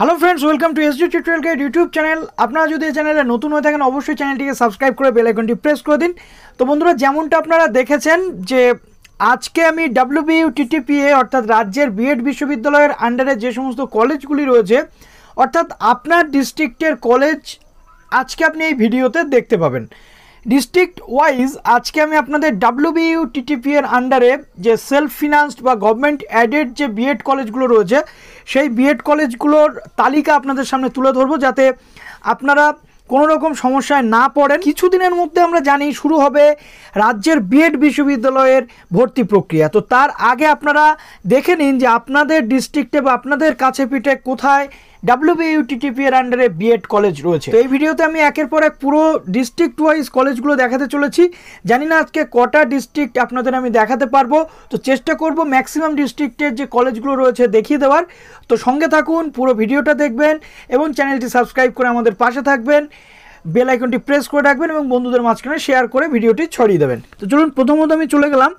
hello friends welcome to SD tutorial guide YouTube channel আপনারা যদি এই চ্যানেলে নতুন হয়ে থাকেন অবশ্যই চ্যানেলটিকে সাবস্ক্রাইব করে বেল আইকনটি প্রেস করে দিন তো বন্ধুরা যেমনটা আপনারা দেখেছেন যে আজকে আমি টিটিপিএ অর্থাৎ রাজ্যের বিএড বিশ্ববিদ্যালয়ের আন্ডারে যে সমস্ত কলেজগুলি রয়েছে অর্থাৎ আপনার ডিস্ট্রিক্টের কলেজ আজকে আপনি এই ভিডিওতে দেখতে পাবেন ডিস্ট্রিক্ট ওয়াইজ আজকে আমি আপনাদের ডাব্লিউবিইউ টিটিপি এর আন্ডারে যে সেলফ ফিনান্সড বা গভর্নমেন্ট অ্যাডেড যে বিএড কলেজগুলো রয়েছে সেই বিএড কলেজগুলোর তালিকা আপনাদের সামনে তুলে ধরবো যাতে আপনারা কোনো রকম সমস্যায় না পড়েন কিছুদিনের মধ্যে আমরা জানি শুরু হবে রাজ্যের বিএড বিশ্ববিদ্যালয়ের ভর্তি প্রক্রিয়া তো তার আগে আপনারা দেখে নিন যে আপনাদের ডিস্ট্রিক্টে বা আপনাদের কাছে পিঠে কোথায় ডাব্লিউবিউটিটিপি এর আন্ডারে বিএড কলেজ রয়েছে তো এই ভিডিওতে আমি একের পর এক পুরো ডিস্ট্রিক্ট ওয়াইজ কলেজগুলো দেখাতে চলেছি জানি না আজকে কটা ডিস্ট্রিক্ট আপনাদের আমি দেখাতে পারবো তো চেষ্টা করব ম্যাক্সিমাম ডিস্ট্রিক্টের যে কলেজগুলো রয়েছে দেখিয়ে দেওয়ার তো সঙ্গে থাকুন পুরো ভিডিওটা দেখবেন এবং চ্যানেলটি সাবস্ক্রাইব করে আমাদের পাশে থাকবেন বেল আইকনটি প্রেস করে রাখবেন এবং বন্ধুদের মাঝখানে শেয়ার করে ভিডিওটি ছড়িয়ে দেবেন তো চলুন প্রথমত আমি চলে গেলাম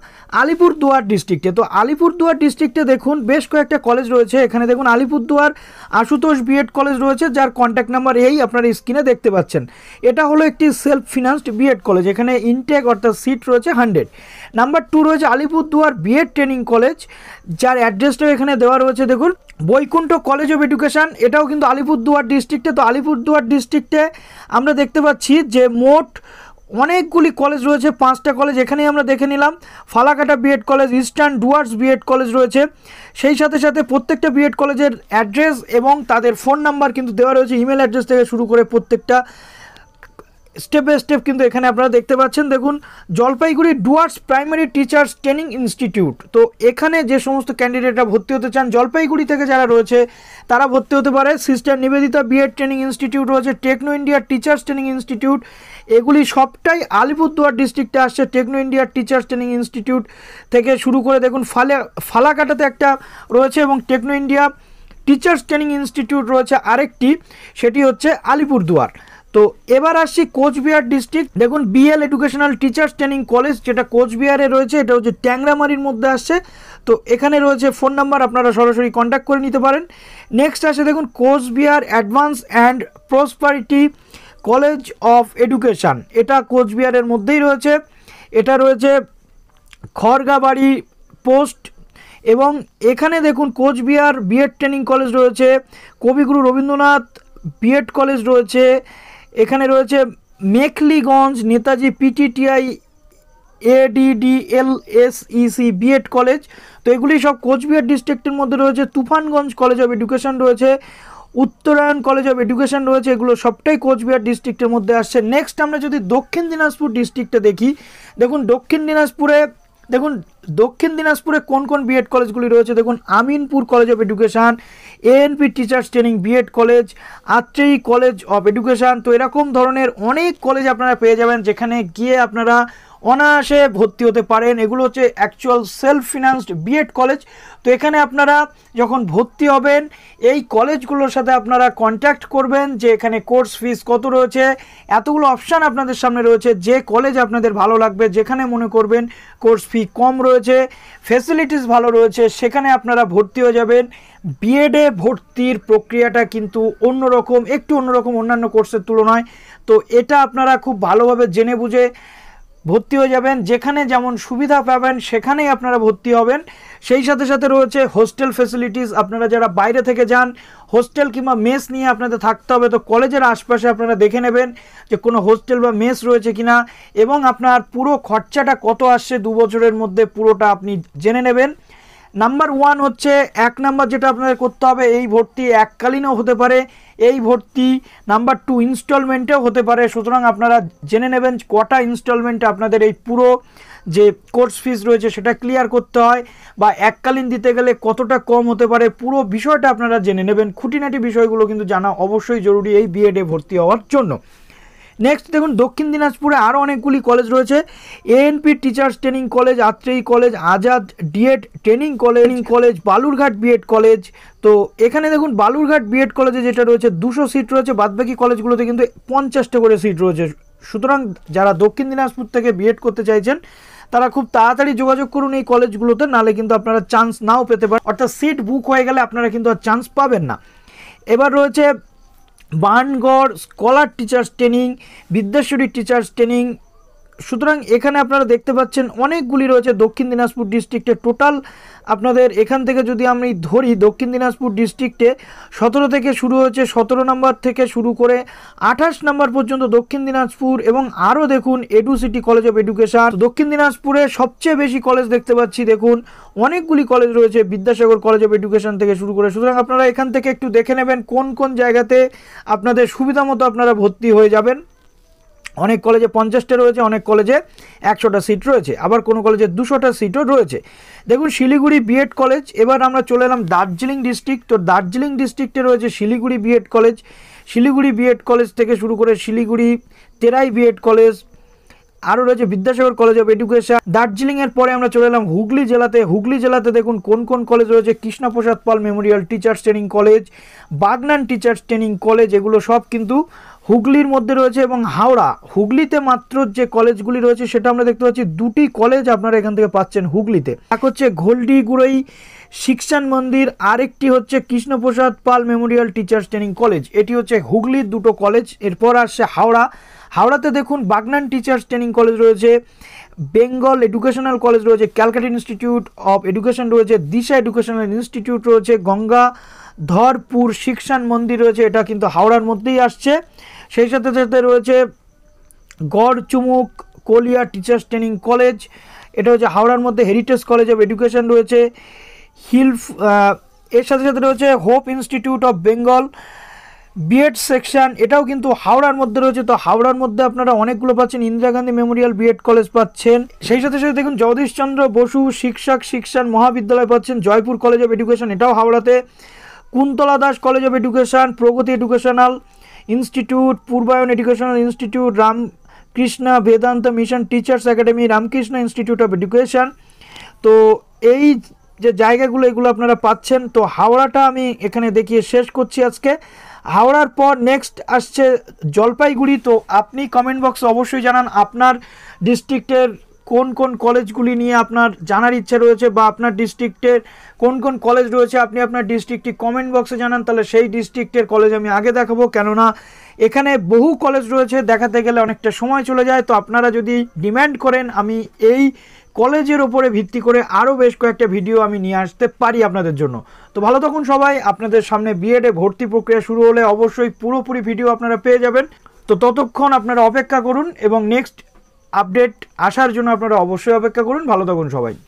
আলিপুর দুয়ার ডিস্ট্রিক্টে তো আলিপুর দুয়ার ডিস্ট্রিক্টে দেখুন বেশ কয়েকটা কলেজ রয়েছে এখানে দেখুন আলিপুর দুয়ার আশুতোষ বিএড কলেজ রয়েছে যার কন্ট্যাক্ট নাম্বার এই আপনার স্ক্রিনে দেখতে পাচ্ছেন এটা হলো একটি সেলফ ফিনান্সড বিএড কলেজ এখানে ইনটেক অর্থাৎ সিট রয়েছে হান্ড্রেড নাম্বার টু রয়েছে আলিপুরদুয়ার বিএড ট্রেনিং কলেজ যার অ্যাড্রেসটাও এখানে দেওয়া রয়েছে দেখুন বৈকুণ্ঠ কলেজ অফ এডুকেশান এটাও কিন্তু আলিপুরদুয়ার ডিস্ট্রিক্টে তো আলিপুরদুয়ার ডিস্ট্রিক্টে আমরা দেখতে পাচ্ছি যে মোট অনেকগুলি কলেজ রয়েছে পাঁচটা কলেজ এখানেই আমরা দেখে নিলাম Falakata BEd college eastern Dooars BEd college রয়েছে সেই সাথে সাথে প্রত্যেকটা বিএড কলেজের অ্যাড্রেস এবং তাদের ফোন নাম্বার কিন্তু দেওয়া রয়েছে ইমেল অ্যাড্রেস থেকে শুরু করে প্রত্যেকটা স্টেপ বাই স্টেপ কিন্তু এখানে আপনারা দেখতে পাচ্ছেন দেখুন Jalpaiguri Dooars primary teachers training institute তো এখানে যে সমস্ত ক্যান্ডিডেটরা ভর্তি হতে চান জলপাইগুড়ি থেকে যারা রয়েছে তারা ভর্তি হতে পারে sister Nivedita BEd training institute রয়েছে techno India teachers training institute এগুলি সবটাই আলিপুরদুয়ার ডিস্ট্রিক্টে আসছে techno India teachers training institute থেকে শুরু করে দেখুন ফালে ফালাকাটাতে একটা রয়েছে এবং techno India teachers training institute রয়েছে আরেকটি সেটি হচ্ছে আলিপুরদুয়ার তো এবার আসছি কোচবিহার ডিস্ট্রিক্ট দেখুন BL educational teachers training college যেটা কোচবিহারে রয়েছে এটা হচ্ছে ট্যাংরামারির মধ্যে আসছে তো এখানে রয়েছে ফোন নাম্বার আপনারা সরাসরি কন্ট্যাক্ট করে নিতে পারেন নেক্সট আসে দেখুন Coochbehar advance and prosperity college of education এটা কোচবিহারের মধ্যেই রয়েছে এটা রয়েছে খড়গাবাড়ি পোস্ট এবং এখানে দেখুন কোচবিহার বিএড ট্রেনিং কলেজ রয়েছে কবিগুরু রবীন্দ্রনাথ বিএড কলেজ রয়েছে এখানে রয়েছে Mekhliganj Netaji PTTI ADDLSEC SEC BEd college তো এগুলি সব কোচবিহার ডিস্ট্রিক্টের মধ্যে রয়েছে তুফানগঞ্জ কলেজ অফ এডুকেশন রয়েছে উত্তরায়ণ কলেজ অফ এডুকেশন রয়েছে এগুলো সবটাই কোচবিহার ডিস্ট্রিক্টের মধ্যে আসছে নেক্সট আমরা যদি দক্ষিণ দিনাজপুর ডিস্ট্রিক্টে দেখি দেখুন দক্ষিণ দিনাজপুরে দেখুন দক্ষিণ দিনাজপুরে কোন কোন বিএড কলেজগুলি রয়েছে দেখুন Aminpur college of education ANP teachers training BEd college Atreyee college of education তো এরকম ধরনের অনেক কলেজ আপনারা পেয়ে যাবেন যেখানে গিয়ে আপনারা অনায়াসে ভর্তি হতে পারেন এগুলো হচ্ছে actual self financed BEd college তো এখানে আপনারা যখন ভর্তি হবেন এই কলেজগুলোর সাথে আপনারা কন্ট্যাক্ট করবেন যে এখানে কোর্স ফিস কত রয়েছে এতগুলো অপশান আপনাদের সামনে রয়েছে যে কলেজ আপনাদের ভালো লাগবে যেখানে মনে করবেন কোর্স ফি কম রয়েছে ফেসিলিটিস ভালো রয়েছে সেখানে আপনারা ভর্তি হয়ে যাবেন বিএডে ভর্তির প্রক্রিয়াটা কিন্তু অন্যরকম একটু অন্যরকম অন্যান্য কোর্সের তুলনায় তো এটা আপনারা খুব ভালোভাবে জেনে বুঝে ভর্তি হয়ে যাবেন যেখানে যেমন সুবিধা পাবেন সেখানেই আপনারা ভর্তি হবেন সেই সাথে সাথে রয়েছে হোস্টেল ফেসিলিটিস আপনারা যারা বাইরে থেকে যান হোস্টেল কিংবা মেস নিয়ে আপনাদের থাকতে হবে তো কলেজের আশপাশে আপনারা দেখে নেবেন যে কোনো হোস্টেল বা মেস রয়েছে কিনা এবং আপনার পুরো খরচাটা কত আসছে দু বছরের মধ্যে পুরোটা আপনি জেনে নেবেন নাম্বার ওয়ান হচ্ছে এক নাম্বার যেটা আপনাদের করতে হবে এই ভর্তি এককালীনও হতে পারে এই ভর্তি নাম্বার টু ইনস্টলমেন্টেও হতে পারে সুতরাং আপনারা জেনে নেবেন কটা ইনস্টলমেন্টে আপনাদের এই পুরো যে কোর্স ফিস রয়েছে সেটা ক্লিয়ার করতে হয় বা এককালীন দিতে গেলে কতটা কম হতে পারে পুরো বিষয়টা আপনারা জেনে নেবেন খুঁটিনাটি বিষয়গুলো কিন্তু জানা অবশ্যই জরুরি এই বিএডে ভর্তি হওয়ার জন্য নেক্সট দেখুন দক্ষিণ দিনাজপুরে আরও অনেকগুলি কলেজ রয়েছে ANP teachers training college Atreyee college Azad DEd training কলেজিং কলেজ বালুরঘাট বিএড কলেজ তো এখানে দেখুন বালুরঘাট বিএড কলেজে যেটা রয়েছে দুশো সিট রয়েছে বাদবাকি কলেজগুলোতে কিন্তু পঞ্চাশটা করে সিট রয়েছে সুতরাং যারা দক্ষিণ দিনাজপুর থেকে বিএড করতে চাইছেন তারা খুব তাড়াতাড়ি যোগাযোগ করুন এই কলেজগুলোতে নালে কিন্তু আপনারা চান্স নাও পেতে পারেন অর্থাৎ সিট বুক হয়ে গেলে আপনারা কিন্তু আর চান্স পাবেন না এবার রয়েছে Bangarh scholar teachers training Bidyashwari teachers training সুতরাং এখানে আপনারা দেখতে পাচ্ছেন অনেকগুলি রয়েছে দক্ষিণ দিনাজপুর ডিস্ট্রিক্টে টোটাল আপনাদের এখান থেকে যদি আমি ধরি দক্ষিণ দিনাজপুর ডিস্ট্রিক্টে সতেরো থেকে শুরু হয়েছে সতেরো নম্বর থেকে শুরু করে আঠাশ নম্বর পর্যন্ত দক্ষিণ দিনাজপুর এবং আরও দেখুন edu city college of education দক্ষিণ দিনাজপুরে সবচেয়ে বেশি কলেজ দেখতে পাচ্ছি দেখুন অনেকগুলি কলেজ রয়েছে বিদ্যাসাগর কলেজ অফ এডুকেশন থেকে শুরু করে সুতরাং আপনারা এখান থেকে একটু দেখে নেবেন কোন কোন জায়গাতে আপনাদের সুবিধা মতো আপনারা ভর্তি হয়ে যাবেন অনেক কলেজে পঞ্চাশটা রয়েছে অনেক কলেজে একশোটা সিট রয়েছে আবার কোনো কলেজে দুশোটা সিটও রয়েছে দেখুন শিলিগুড়ি বিএড কলেজ এবার আমরা চলে এলাম দার্জিলিং ডিস্ট্রিক্ট তো দার্জিলিং ডিস্ট্রিক্টে রয়েছে Siliguri BEd college Siliguri BEd college থেকে শুরু করে শিলিগুড়ি তেরাই বিএড কলেজ আরও রয়েছে বিদ্যাসাগর কলেজ অফ এডুকেশন দার্জিলিংয়ের পরে আমরা চলে এলাম হুগলি জেলাতে হুগলি জেলাতে দেখুন কোন কোন কলেজ রয়েছে Krishnaprasad Pal memorial teachers training college Bagnan teachers training college এগুলো সব কিন্তু হুগলির মধ্যে রয়েছে এবং হাওড়া হুগলিতে মাত্র যে কলেজগুলি রয়েছে সেটা আমরা দেখতে পাচ্ছি দুটি কলেজ আপনারা এখান থেকে পাচ্ছেন হুগলিতে এক হচ্ছে ঘোলডিগুড়ই শিক্ষান মন্দির আরেকটি হচ্ছে Krishnaprasad Pal memorial teachers training college এটি হচ্ছে হুগলির দুটো কলেজ এরপর আসছে হাওড়া হাওড়াতে দেখুন বাগনান টিচার্স ট্রেনিং কলেজ রয়েছে বেঙ্গল এডুকেশনাল কলেজ রয়েছে ক্যালকাটা ইনস্টিটিউট অফ এডুকেশন রয়েছে দিশা এডুকেশনাল ইনস্টিটিউট রয়েছে গঙ্গা ধরপুর শিক্ষান মন্দির রয়েছে এটা কিন্তু হাওড়ার মধ্যেই আসছে সেই সাথে সাথে রয়েছে Garhchumuk Kolia teachers training college এটা হচ্ছে হাওড়ার মধ্যে হেরিটেজ কলেজ অফ এডুকেশন রয়েছে হিল এর সাথে সাথে রয়েছে hope institute of Bengal BEd section এটাও কিন্তু হাওড়ার মধ্যে রয়েছে তো হাওড়ার মধ্যে আপনারা অনেকগুলো পাচ্ছেন Indira Gandhi memorial BEd college পাচ্ছেন সেই সাথে সাথে দেখুন জগদীশচন্দ্র বসু শিক্ষক শিক্ষান মহাবিদ্যালয় পাচ্ছেন জয়পুর কলেজ অফ এডুকেশন এটাও হাওড়াতে Kuntala Das college of education Pragati educational institute Purbayan educational institute Ramakrishna Vedanta mission teachers academy Ramakrishna institute of education তো এই যে জায়গাগুলো এগুলো আপনারা পাচ্ছেন তো হাওড়াটা আমি এখানে দেখিয়ে শেষ করছি আজকে হাওড়ার পর নেক্সট আসছে জলপাইগুড়ি তো আপনি কমেন্ট বক্সে অবশ্যই জানান আপনার ডিস্ট্রিক্টের কোন কোন কলেজগুলি নিয়ে আপনার জানার ইচ্ছে রয়েছে বা আপনার ডিস্ট্রিক্টের কোন কোন কলেজ রয়েছে আপনি আপনার ডিস্ট্রিক্টটি কমেন্ট বক্সে জানান তাহলে সেই ডিস্ট্রিক্টের কলেজ আমি আগে দেখাবো কেননা এখানে বহু কলেজ রয়েছে দেখাতে গেলে অনেকটা সময় চলে যায় তো আপনারা যদি ডিম্যান্ড করেন আমি এই কলেজের ওপরে ভিত্তি করে আরও বেশ কয়েকটা ভিডিও আমি নিয়ে আসতে পারি আপনাদের জন্য তো ভালো থাকুন সবাই আপনাদের সামনে বিএডে ভর্তি প্রক্রিয়া শুরু হলে অবশ্যই পুরোপুরি ভিডিও আপনারা পেয়ে যাবেন তো ততক্ষণ আপনারা অপেক্ষা করুন এবং নেক্সট আপডেট আসার জন্য আপনারা অবশ্যই অপেক্ষা করুন ভালো থাকুন সবাই